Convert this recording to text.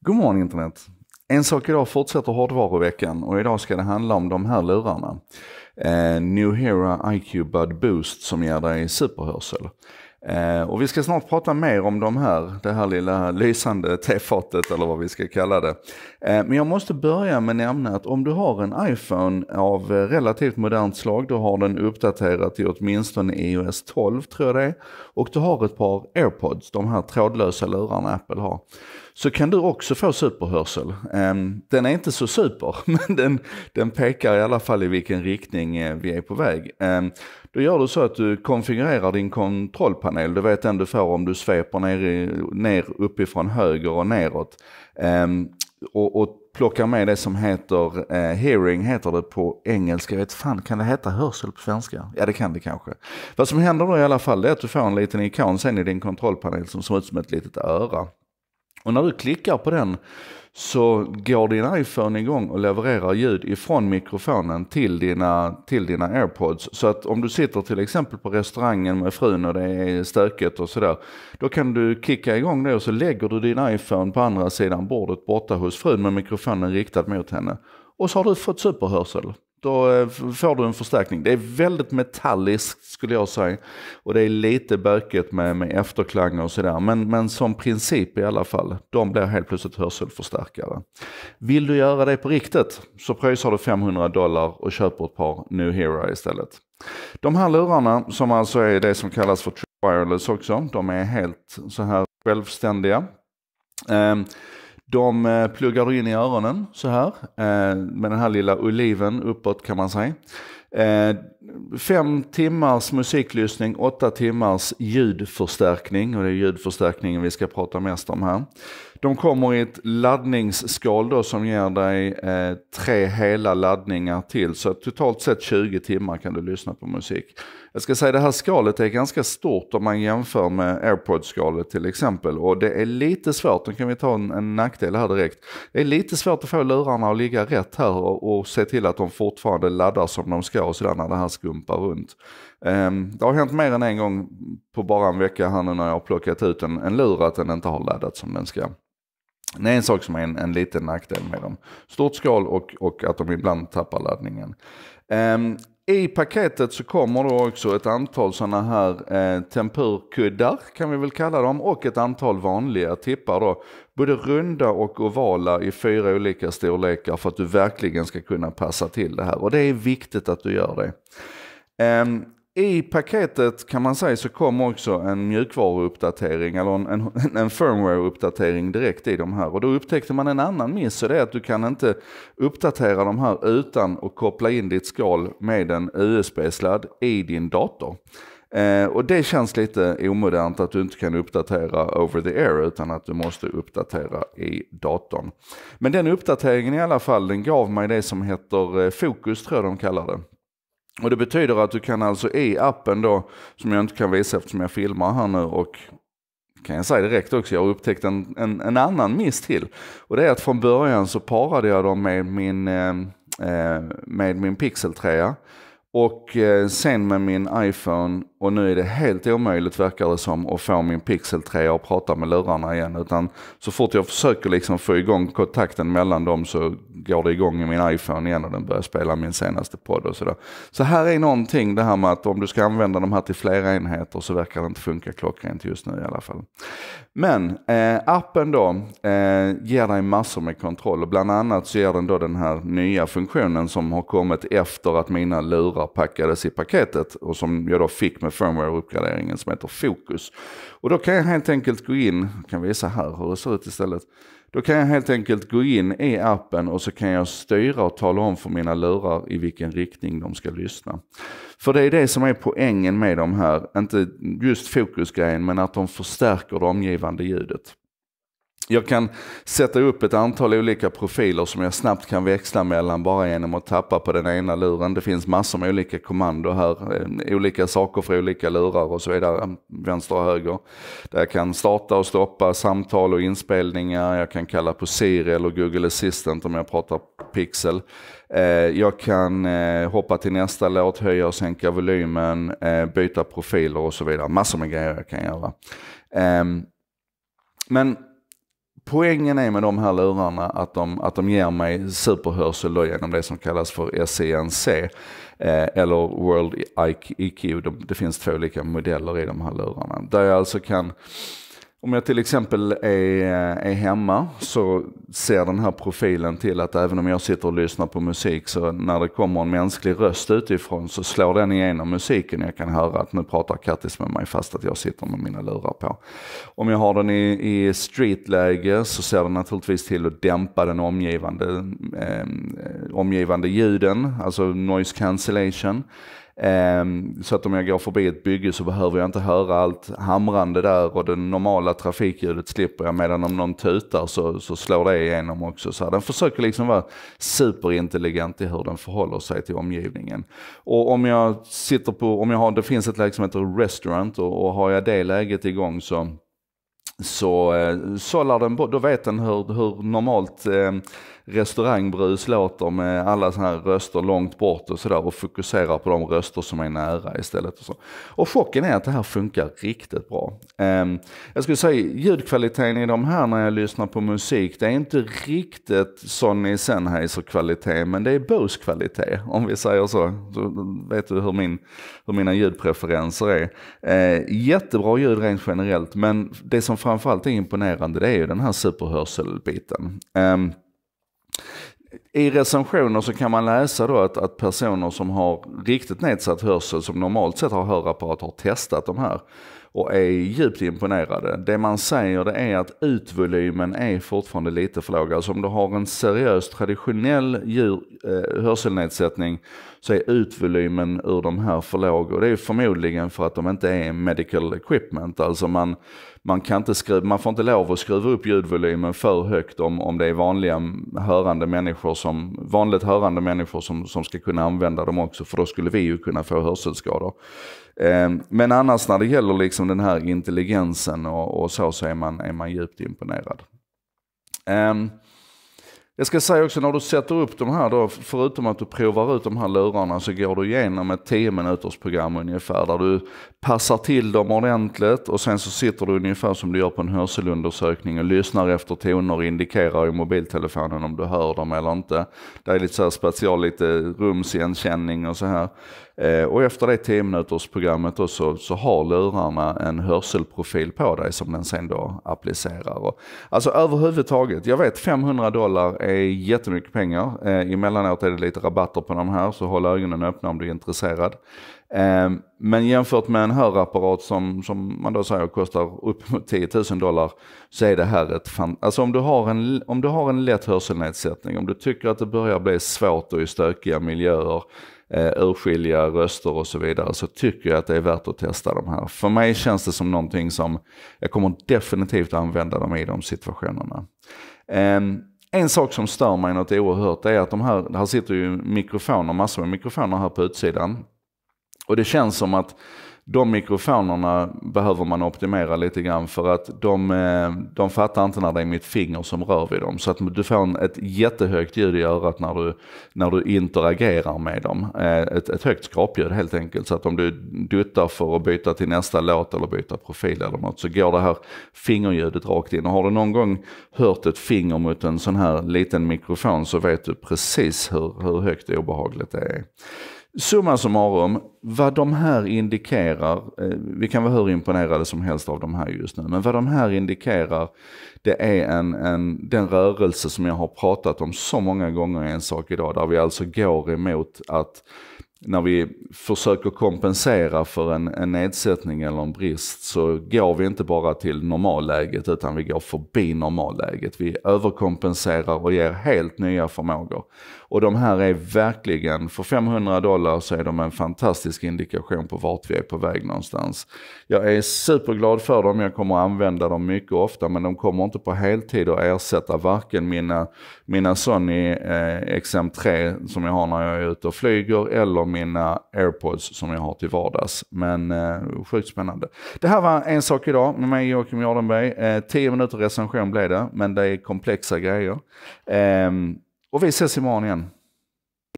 God morgon internet! En sak idag fortsätter hårdvaruveckan och idag ska det handla om de här lurarna. Eh, New Hera IQ Bud Boost som ger dig superhörsel. Eh, och vi ska snart prata mer om de här, det här lilla lysande tefatet eller vad vi ska kalla det. Eh, men jag måste börja med att nämna att om du har en iPhone av relativt modernt slag, du har den uppdaterad till åtminstone iOS 12 tror jag det är, och du har ett par AirPods, de här trådlösa lurarna Apple har så kan du också få superhörsel. Ehm, den är inte så super, men den, den pekar i alla fall i vilken riktning eh, vi är på väg. Ehm, då gör du så att du konfigurerar din kontrollpanel. Du vet den du får om du sveper ner, ner uppifrån höger och neråt. Ehm, och, och plockar med det som heter eh, hearing, heter det på engelska. Jag vet fan, kan det heta hörsel på svenska? Ja, det kan det kanske. Vad som händer då i alla fall är att du får en liten ikon sen i din kontrollpanel som ser ut som ett litet öra. Och när du klickar på den så går din iPhone igång och levererar ljud ifrån mikrofonen till dina, till dina airpods. Så att om du sitter till exempel på restaurangen med frun och det är stökigt och sådär. Då kan du kicka igång det och så lägger du din iPhone på andra sidan bordet borta hos frun med mikrofonen riktad mot henne. Och så har du fått superhörsel. Då eh, får du en förstärkning. Det är väldigt metalliskt skulle jag säga. Och det är lite bökigt med, med efterklanger och sådär. Men, men som princip i alla fall, de blir helt plötsligt hörselförstärkare. Vill du göra det på riktigt så pröjsar du 500 dollar och köper ett par New Hero istället. De här lurarna som alltså är det som kallas för wireless också, de är helt så här självständiga. Um, de eh, pluggar in i öronen så här eh, med den här lilla oliven uppåt kan man säga. Eh, fem timmars musiklyssning, åtta timmars ljudförstärkning och det är ljudförstärkningen vi ska prata mest om här. De kommer i ett laddningsskal då som ger dig eh, tre hela laddningar till. Så totalt sett 20 timmar kan du lyssna på musik. Jag ska säga det här skalet är ganska stort om man jämför med airpods-skalet till exempel. Och det är lite svårt, nu kan vi ta en, en nackdel här direkt. Det är lite svårt att få lurarna att ligga rätt här och, och se till att de fortfarande laddar som de ska och sådär när det här skumpar runt. Ehm, det har hänt mer än en gång på bara en vecka här nu när jag har plockat ut en, en lur att den inte har laddat som den ska. Det är en sak som är en, en liten nackdel med dem. Stort skal och, och att de ibland tappar laddningen. Ehm, I paketet så kommer då också ett antal sådana här eh, tempurkuddar kan vi väl kalla dem och ett antal vanliga tippar då. Både runda och ovala i fyra olika storlekar för att du verkligen ska kunna passa till det här och det är viktigt att du gör det. Um, i paketet kan man säga så kom också en mjukvaruuppdatering eller en, en, en firmware direkt i de här. Och då upptäckte man en annan miss och det är att du kan inte uppdatera de här utan att koppla in ditt skal med en USB-sladd i din dator. Eh, och det känns lite omodernt att du inte kan uppdatera over the air utan att du måste uppdatera i datorn. Men den uppdateringen i alla fall, den gav mig det som heter eh, fokus tror jag de kallar det och det betyder att du kan alltså i appen då, som jag inte kan visa eftersom jag filmar här nu och kan jag säga direkt också, jag har upptäckt en, en, en annan miss till. Och det är att från början så parade jag dem med min, eh, eh med min Pixel 3 och eh, sen med min iPhone och nu är det helt omöjligt verkar det som att få min Pixel 3 att prata med lurarna igen. Utan så fort jag försöker liksom få igång kontakten mellan dem så går det igång i min iPhone igen och den börjar spela min senaste podd och sådär. Så här är någonting det här med att om du ska använda de här till flera enheter så verkar det inte funka klockrent just nu i alla fall. Men eh, appen då eh, ger dig massor med kontroll och bland annat så ger den då den här nya funktionen som har kommit efter att mina lurar packades i paketet och som jag då fick med med firmware-uppgraderingen som heter Fokus. Och då kan jag helt enkelt gå in, kan visa här hur det ser ut istället. Då kan jag helt enkelt gå in i appen och så kan jag styra och tala om för mina lurar i vilken riktning de ska lyssna. För det är det som är poängen med de här, inte just fokusgrejen men att de förstärker det omgivande ljudet. Jag kan sätta upp ett antal olika profiler som jag snabbt kan växla mellan bara genom att tappa på den ena luren. Det finns massor med olika kommando här, eh, olika saker för olika lurar och så vidare, vänster och höger. Där jag kan starta och stoppa samtal och inspelningar, jag kan kalla på Siri eller Google Assistant om jag pratar pixel. Eh, jag kan eh, hoppa till nästa låt, höja och sänka volymen, byta profiler och så vidare. Massor med grejer jag kan göra. Ehm, men poängen är med de här lurarna att de, att de ger mig superhörsel då genom det som kallas för SENC eh, eller World IQ. De, det finns två olika modeller i de här lurarna. Där jag alltså kan om jag till exempel är, eh, är hemma så ser den här profilen till att även om jag sitter och lyssnar på musik så när det kommer en mänsklig röst utifrån så slår den igenom musiken. Jag kan höra att nu pratar Kattis med mig fast att jag sitter med mina lurar på. Om jag har den i, i streetläge så ser den naturligtvis till att dämpa den omgivande, eh, omgivande ljuden, alltså noise cancellation. Ehm, så att om jag går förbi ett bygge så behöver jag inte höra allt hamrande där och det normala trafikljudet slipper jag. Medan om någon tutar så, så slår det igenom också. Så den försöker liksom vara superintelligent i hur den förhåller sig till omgivningen. Och om jag sitter på, om jag har, det finns ett läge som heter restaurant och, och har jag det läget igång så så eh, sållar den då vet den hur, hur normalt eh, restaurangbrus låter med alla sådana här röster långt bort och sådär och fokuserar på de röster som är nära istället. Och, så. och chocken är att det här funkar riktigt bra. Ehm, jag skulle säga ljudkvaliteten i de här när jag lyssnar på musik, det är inte riktigt Sonny Sennheiser-kvalitet men det är Bose-kvalitet om vi säger så. Då vet du hur, min, hur mina ljudpreferenser är. Ehm, jättebra ljud rent generellt men det som framförallt är imponerande det är ju den här superhörselbiten. Um, i recensioner så kan man läsa då att, att personer som har riktigt nedsatt hörsel, som normalt sett har hörapparat, har testat de här och är djupt imponerade. Det man säger det är att utvolymen är fortfarande lite för låg. Alltså om du har en seriös traditionell djur, eh, hörselnedsättning så är utvolymen ur de här för låg. Och det är förmodligen för att de inte är medical equipment. Alltså man, man, kan inte skruva, man får inte lov att skruva upp ljudvolymen för högt om, om det är vanliga hörande människor som, vanligt hörande människor som, som ska kunna använda dem också, för då skulle vi ju kunna få hörselskador. Ehm, men annars när det gäller liksom den här intelligensen och, och så, så är man, är man djupt imponerad. Um, jag ska säga också när du sätter upp de här då, förutom att du provar ut de här lurarna så går du igenom ett 10 minuters program ungefär där du passar till dem ordentligt och sen så sitter du ungefär som du gör på en hörselundersökning och lyssnar efter toner och indikerar i mobiltelefonen om du hör dem eller inte. Det är lite så här special, lite rumsigenkänning och så här. Eh, och efter det 10 minuters programmet då så, så, har lurarna en hörselprofil på dig som den sen då applicerar. Och, alltså överhuvudtaget, jag vet 500 dollar är jättemycket pengar. Eh, emellanåt är det lite rabatter på de här så håll ögonen öppna om du är intresserad. Ehm, men jämfört med en hörapparat som, som man då säger kostar uppemot 10 000 dollar så är det här ett fantastiskt, Alltså om du, har en, om du har en lätt hörselnedsättning, om du tycker att det börjar bli svårt och i stökiga miljöer, eh, urskilja röster och så vidare, så tycker jag att det är värt att testa de här. För mig känns det som någonting som, jag kommer definitivt använda dem i de situationerna. Eh, en sak som stör mig något oerhört är att de här, här sitter ju mikrofoner, massor med mikrofoner här på utsidan. Och det känns som att de mikrofonerna behöver man optimera lite grann för att de, eh, de fattar inte när det är mitt finger som rör vid dem. Så att du får ett jättehögt ljud i örat när du, när du interagerar med dem. Eh, ett, ett högt skrapljud helt enkelt. Så att om du duttar för att byta till nästa låt eller byta profil eller något så går det här fingerljudet rakt in. Och har du någon gång hört ett finger mot en sån här liten mikrofon så vet du precis hur, hur högt och obehagligt det är. Summa summarum, vad de här indikerar, eh, vi kan vara hur imponerade som helst av de här just nu, men vad de här indikerar det är en, en, den rörelse som jag har pratat om så många gånger i en sak idag, där vi alltså går emot att när vi försöker kompensera för en, en nedsättning eller en brist så går vi inte bara till normalläget utan vi går förbi normalläget. Vi överkompenserar och ger helt nya förmågor. Och de här är verkligen, för 500 dollar så är de en fantastisk indikation på vart vi är på väg någonstans. Jag är superglad för dem, jag kommer använda dem mycket ofta men de kommer inte på heltid att ersätta varken mina, mina Sony eh, XM3 som jag har när jag är ute och flyger eller mina airpods som jag har till vardags. Men eh, sjukt spännande. Det här var en sak idag med mig Joakim Jardenberg. Eh, tio minuter recension blev det, men det är komplexa grejer. Eh, och vi ses imorgon igen.